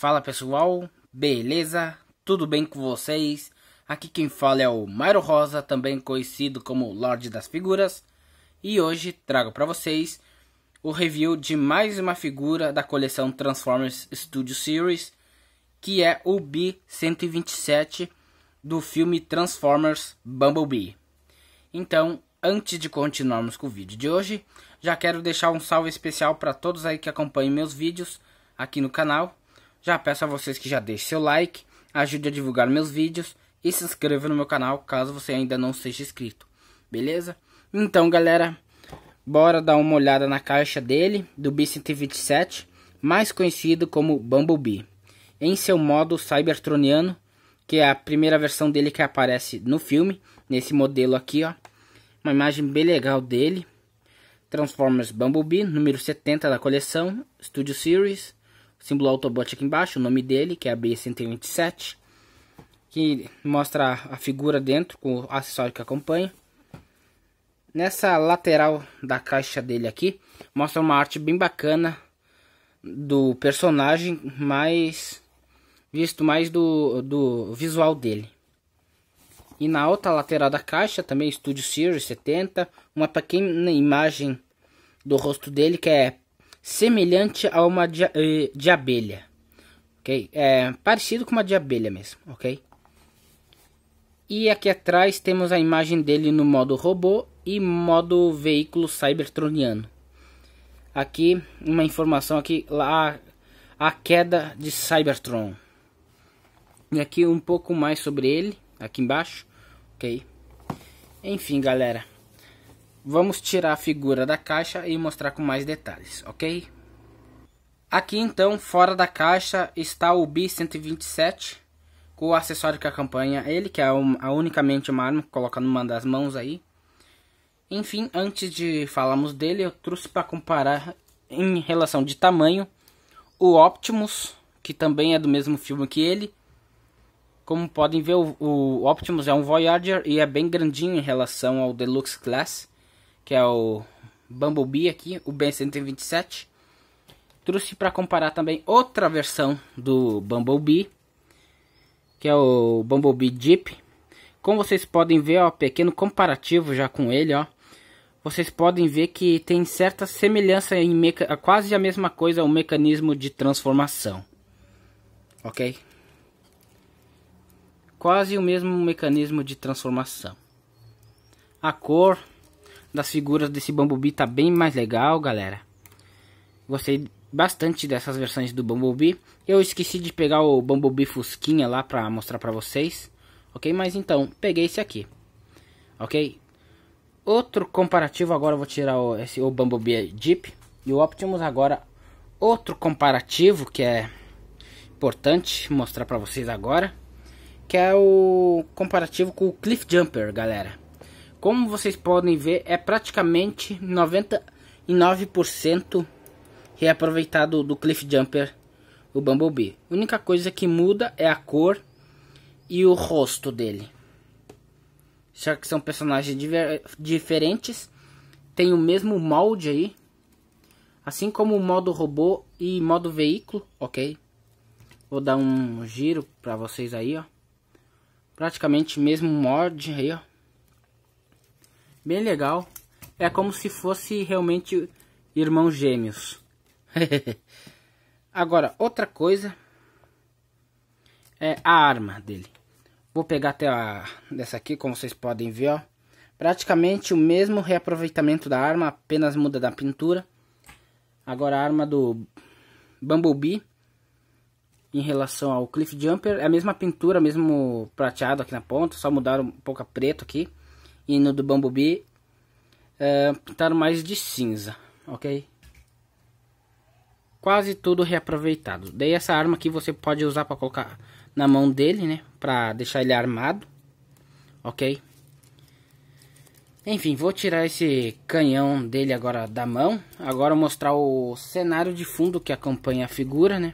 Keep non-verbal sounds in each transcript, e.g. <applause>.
Fala pessoal, beleza? Tudo bem com vocês? Aqui quem fala é o Mairo Rosa, também conhecido como Lorde das Figuras, e hoje trago para vocês o review de mais uma figura da coleção Transformers Studio Series, que é o B127 do filme Transformers Bumblebee. Então, antes de continuarmos com o vídeo de hoje, já quero deixar um salve especial para todos aí que acompanham meus vídeos aqui no canal já peço a vocês que já deixem seu like, ajude a divulgar meus vídeos e se inscreva no meu canal caso você ainda não seja inscrito, beleza? Então galera, bora dar uma olhada na caixa dele, do B127, mais conhecido como Bumblebee, em seu modo Cybertroniano, que é a primeira versão dele que aparece no filme, nesse modelo aqui, ó. Uma imagem bem legal dele. Transformers Bumblebee, número 70 da coleção, Studio Series símbolo Autobot aqui embaixo, o nome dele, que é a B127, que mostra a figura dentro com o acessório que acompanha. Nessa lateral da caixa dele aqui, mostra uma arte bem bacana do personagem, mais visto mais do, do visual dele. E na outra lateral da caixa, também Studio Series 70, uma pequena imagem do rosto dele que é semelhante a uma de, eh, de abelha, ok? É parecido com uma de abelha mesmo, ok? E aqui atrás temos a imagem dele no modo robô e modo veículo cybertroniano. Aqui uma informação aqui lá a queda de Cybertron. E aqui um pouco mais sobre ele aqui embaixo, ok? Enfim, galera. Vamos tirar a figura da caixa e mostrar com mais detalhes, ok? Aqui então, fora da caixa, está o B127, com o acessório que acompanha ele, que é a unicamente uma arma, coloca numa das mãos aí. Enfim, antes de falarmos dele, eu trouxe para comparar em relação de tamanho o Optimus, que também é do mesmo filme que ele. Como podem ver, o Optimus é um Voyager e é bem grandinho em relação ao Deluxe Class que é o Bumblebee aqui, o b 127. Trouxe para comparar também outra versão do Bumblebee, que é o Bumblebee Jeep. Como vocês podem ver, ó, pequeno comparativo já com ele, ó. Vocês podem ver que tem certa semelhança em meca quase a mesma coisa o mecanismo de transformação. OK? Quase o mesmo mecanismo de transformação. A cor das figuras desse Bumblebee tá bem mais legal, galera. Gostei bastante dessas versões do Bumblebee. Eu esqueci de pegar o Bumblebee Fusquinha lá pra mostrar pra vocês. Ok? Mas então, peguei esse aqui. Ok? Outro comparativo, agora eu vou tirar o, esse, o Bumblebee Jeep. E o Optimus agora, outro comparativo que é importante mostrar pra vocês agora. Que é o comparativo com o Cliff Jumper, galera. Como vocês podem ver, é praticamente 99% reaproveitado do Cliff Jumper, o Bumblebee. A única coisa que muda é a cor e o rosto dele. Já que são personagens diferentes, tem o mesmo molde aí. Assim como o modo robô e modo veículo, ok? Vou dar um giro pra vocês aí, ó. Praticamente mesmo molde aí, ó. Bem legal. É como se fosse realmente irmãos gêmeos. <laughs> Agora, outra coisa é a arma dele. Vou pegar até a dessa aqui, como vocês podem ver, ó. Praticamente o mesmo reaproveitamento da arma, apenas muda da pintura. Agora a arma do Bumblebee em relação ao Cliff Jumper é a mesma pintura, mesmo prateado aqui na ponta, só mudaram um pouco a preto aqui e no do Bumblebee é, pintaram mais de cinza, ok? Quase tudo reaproveitado. Daí essa arma aqui você pode usar para colocar na mão dele, né? Para deixar ele armado, ok? Enfim, vou tirar esse canhão dele agora da mão. Agora mostrar o cenário de fundo que acompanha a figura, né?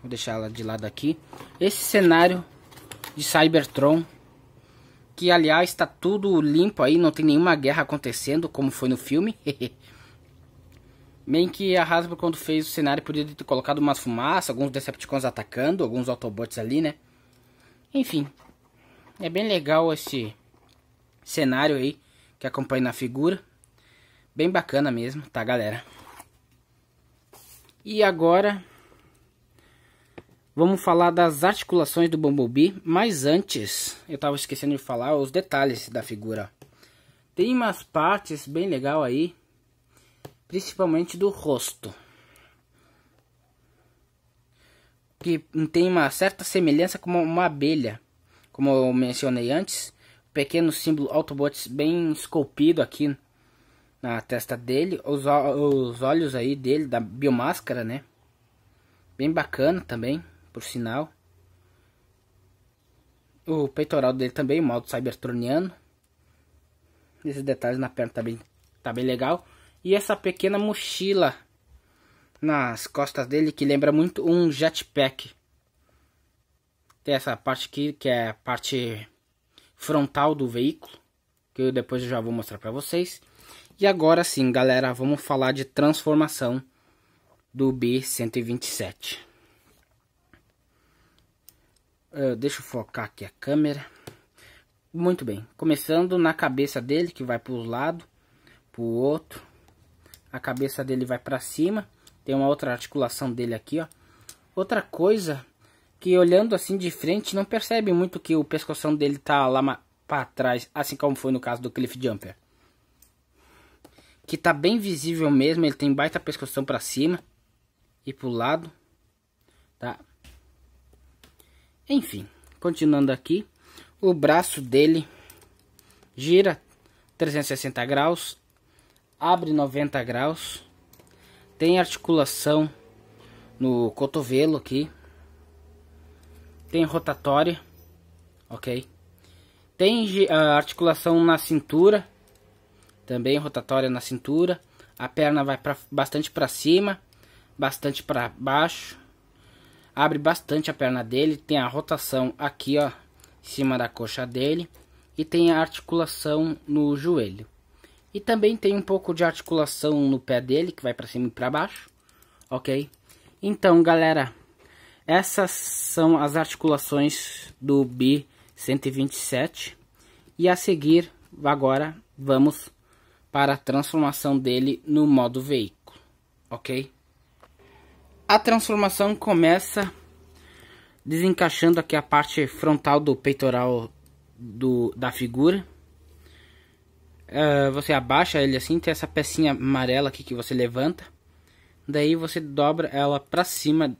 Vou deixar ela de lado aqui. Esse cenário de Cybertron que aliás está tudo limpo aí, não tem nenhuma guerra acontecendo, como foi no filme. <laughs> Bem que a Hasbro quando fez o cenário podia ter colocado umas fumaças, alguns Decepticons atacando, alguns Autobots ali, né? Enfim, é bem legal esse cenário aí que acompanha na figura. Bem bacana mesmo, tá galera? E agora Vamos falar das articulações do Bumblebee, mas antes, eu estava esquecendo de falar os detalhes da figura. Tem umas partes bem legal aí, principalmente do rosto. Que tem uma certa semelhança com uma abelha, como eu mencionei antes. Pequeno símbolo Autobots bem esculpido aqui na testa dele, os, os olhos aí dele, da biomáscara, né? Bem bacana também por sinal. O peitoral dele também, modo cybertroniano. Esses detalhes na perna tá bem, tá bem legal. E essa pequena mochila nas costas dele que lembra muito um jetpack. Tem essa parte aqui que é a parte frontal do veículo. Que eu depois já vou mostrar para vocês. E agora sim, galera, vamos falar de transformação do B-127. Uh, deixa eu focar aqui a câmera. Muito bem. Começando na cabeça dele, que vai para lado, para o outro. A cabeça dele vai para cima. Tem uma outra articulação dele aqui, ó. Outra coisa que olhando assim de frente não percebe muito que o pescoção dele tá lá para trás, assim como foi no caso do Cliff Jumper. Que tá bem visível mesmo, ele tem baita pescoção para cima e pro lado, tá? Enfim, continuando aqui, o braço dele gira 360 graus, abre 90 graus, tem articulação no cotovelo aqui, tem rotatória, ok? Tem a ah, articulação na cintura, também rotatória na cintura. A perna vai pra, bastante para cima, bastante para baixo abre bastante a perna dele, tem a rotação aqui, ó, em cima da coxa dele e tem a articulação no joelho. E também tem um pouco de articulação no pé dele, que vai para cima e para baixo, ok? Então, galera, essas são as articulações do bi 127 e a seguir, agora, vamos para a transformação dele no modo veículo, ok? A transformação começa desencaixando aqui a parte frontal do peitoral do, da figura. Uh, você abaixa ele assim, tem essa pecinha amarela aqui que você levanta. Daí você dobra ela pra cima,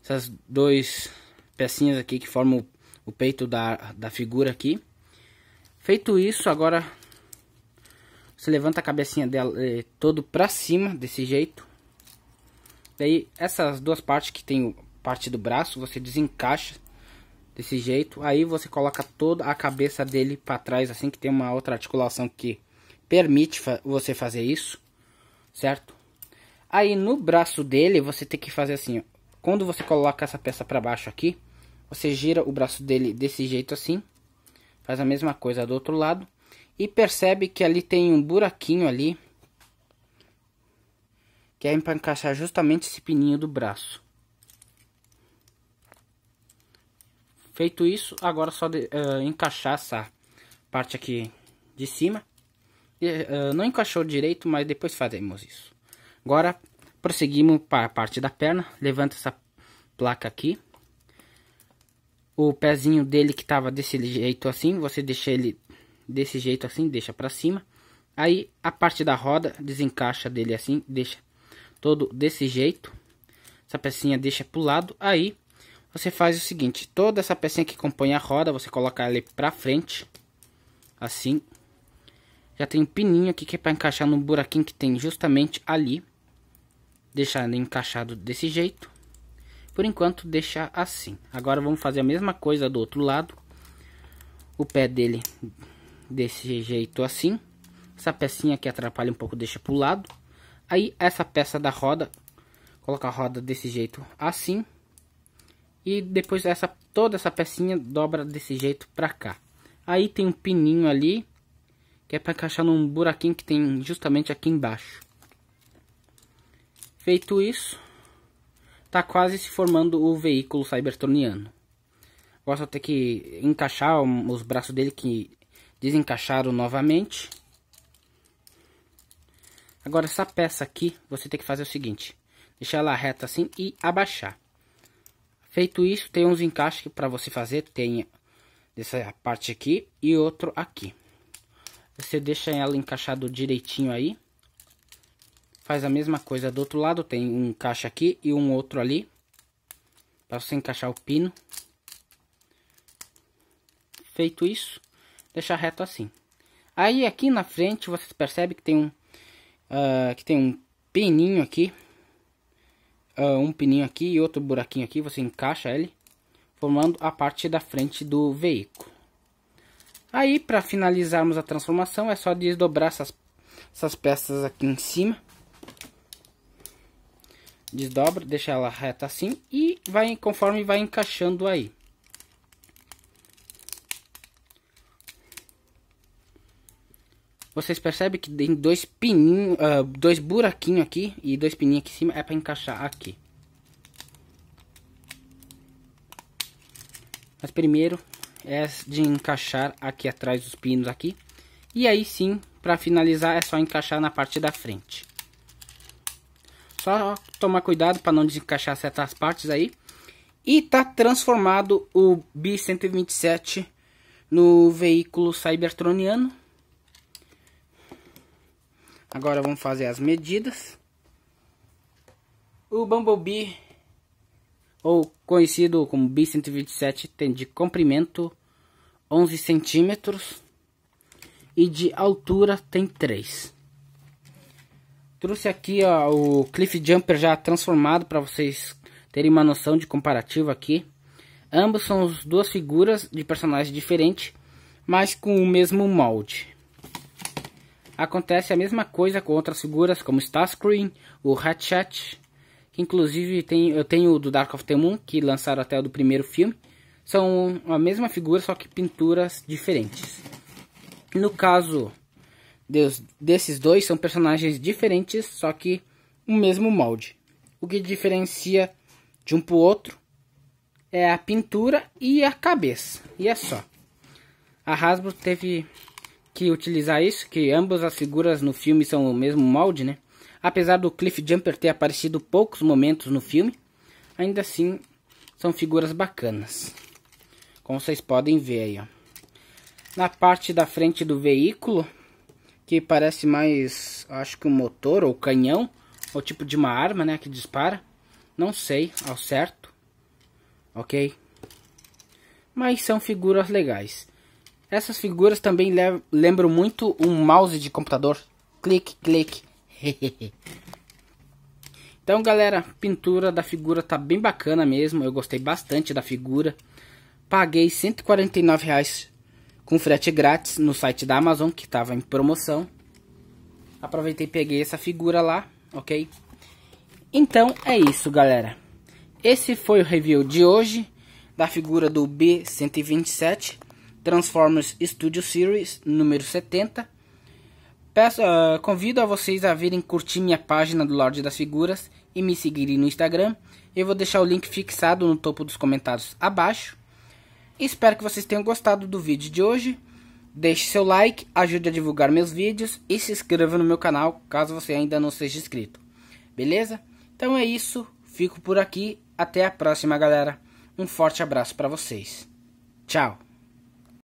essas duas pecinhas aqui que formam o, o peito da, da figura aqui. Feito isso, agora você levanta a cabecinha dela eh, todo pra cima, desse jeito. Daí essas duas partes que tem parte do braço, você desencaixa desse jeito. Aí você coloca toda a cabeça dele para trás, assim que tem uma outra articulação que permite fa você fazer isso, certo? Aí no braço dele você tem que fazer assim, ó. quando você coloca essa peça para baixo aqui, você gira o braço dele desse jeito assim, faz a mesma coisa do outro lado e percebe que ali tem um buraquinho ali que é para encaixar justamente esse pininho do braço. Feito isso, agora é só de, uh, encaixar essa parte aqui de cima. Uh, não encaixou direito, mas depois fazemos isso. Agora, prosseguimos para a parte da perna. Levanta essa placa aqui. O pezinho dele que estava desse jeito assim, você deixa ele desse jeito assim, deixa para cima. Aí, a parte da roda, desencaixa dele assim, deixa todo desse jeito. Essa pecinha deixa para o lado. Aí, você faz o seguinte. Toda essa pecinha que compõe a roda, você coloca ela para frente. Assim. Já tem um pininho aqui que é para encaixar no buraquinho que tem justamente ali. Deixar encaixado desse jeito. Por enquanto, deixar assim. Agora, vamos fazer a mesma coisa do outro lado. O pé dele desse jeito assim. Essa pecinha que atrapalha um pouco, deixa para o lado. Aí essa peça da roda, coloca a roda desse jeito assim. E depois essa toda essa pecinha dobra desse jeito pra cá. Aí tem um pininho ali, que é para encaixar num buraquinho que tem justamente aqui embaixo. Feito isso, tá quase se formando o veículo cybertroniano. Agora só ter que encaixar os braços dele que desencaixaram novamente. Agora, essa peça aqui, você tem que fazer o seguinte. Deixar ela reta assim e abaixar. Feito isso, tem uns encaixes para você fazer. Tem dessa parte aqui e outro aqui. Você deixa ela encaixado direitinho aí. Faz a mesma coisa do outro lado. Tem um encaixe aqui e um outro ali. Para você encaixar o pino. Feito isso, deixa reto assim. Aí aqui na frente você percebe que tem um Uh, que tem um pininho aqui. Uh, um pininho aqui e outro buraquinho aqui. Você encaixa ele. Formando a parte da frente do veículo. Aí, para finalizarmos a transformação, é só desdobrar essas, essas peças aqui em cima. Desdobra, deixa ela reta assim. E vai conforme vai encaixando aí. Vocês percebem que tem dois pininhos, uh, ah, dois buraquinhos aqui e dois pininhos aqui em cima é para encaixar aqui. Mas primeiro é de encaixar aqui atrás os pinos aqui. E aí sim, para finalizar, é só encaixar na parte da frente. Só tomar cuidado para não desencaixar certas partes aí. E tá transformado o B-127 no veículo cybertroniano. Agora vamos fazer as medidas. O Bumblebee, ou conhecido como B127, tem de comprimento 11 centímetros e de altura tem 3. Trouxe aqui ó, o Cliff Jumper já transformado para vocês terem uma noção de comparativo aqui. Ambos são duas figuras de personagens diferentes, mas com o mesmo molde. Acontece a mesma coisa com outras figuras como Starscream, o Hatchet, que inclusive tem, eu tenho o do Dark of the Moon, que lançaram até o do primeiro filme. São a mesma figura, só que pinturas diferentes. No caso desses dois, são personagens diferentes, só que o mesmo molde. O que diferencia de um para o outro é a pintura e a cabeça. E é só. A Hasbro teve que utilizar isso, que ambas as figuras no filme são o mesmo molde, né? Apesar do Cliff Jumper ter aparecido poucos momentos no filme, ainda assim são figuras bacanas. Como vocês podem ver aí, ó. Na parte da frente do veículo, que parece mais, acho que um motor ou canhão, ou tipo de uma arma, né, que dispara. Não sei ao certo, ok? Mas são figuras legais. Essas figuras também lembram muito um mouse de computador. Clique, clique. <laughs> então, galera, a pintura da figura tá bem bacana mesmo. Eu gostei bastante da figura. Paguei 149 reais com frete grátis no site da Amazon, que estava em promoção. Aproveitei e peguei essa figura lá, ok? Então é isso, galera. Esse foi o review de hoje da figura do B127. Transformers Studio Series número 70. Peço, uh, convido a vocês a virem curtir minha página do Lorde das Figuras e me seguirem no Instagram. Eu vou deixar o link fixado no topo dos comentários abaixo. Espero que vocês tenham gostado do vídeo de hoje. Deixe seu like, ajude a divulgar meus vídeos e se inscreva no meu canal caso você ainda não seja inscrito. Beleza? Então é isso, fico por aqui, até a próxima galera. Um forte abraço para vocês. Tchau!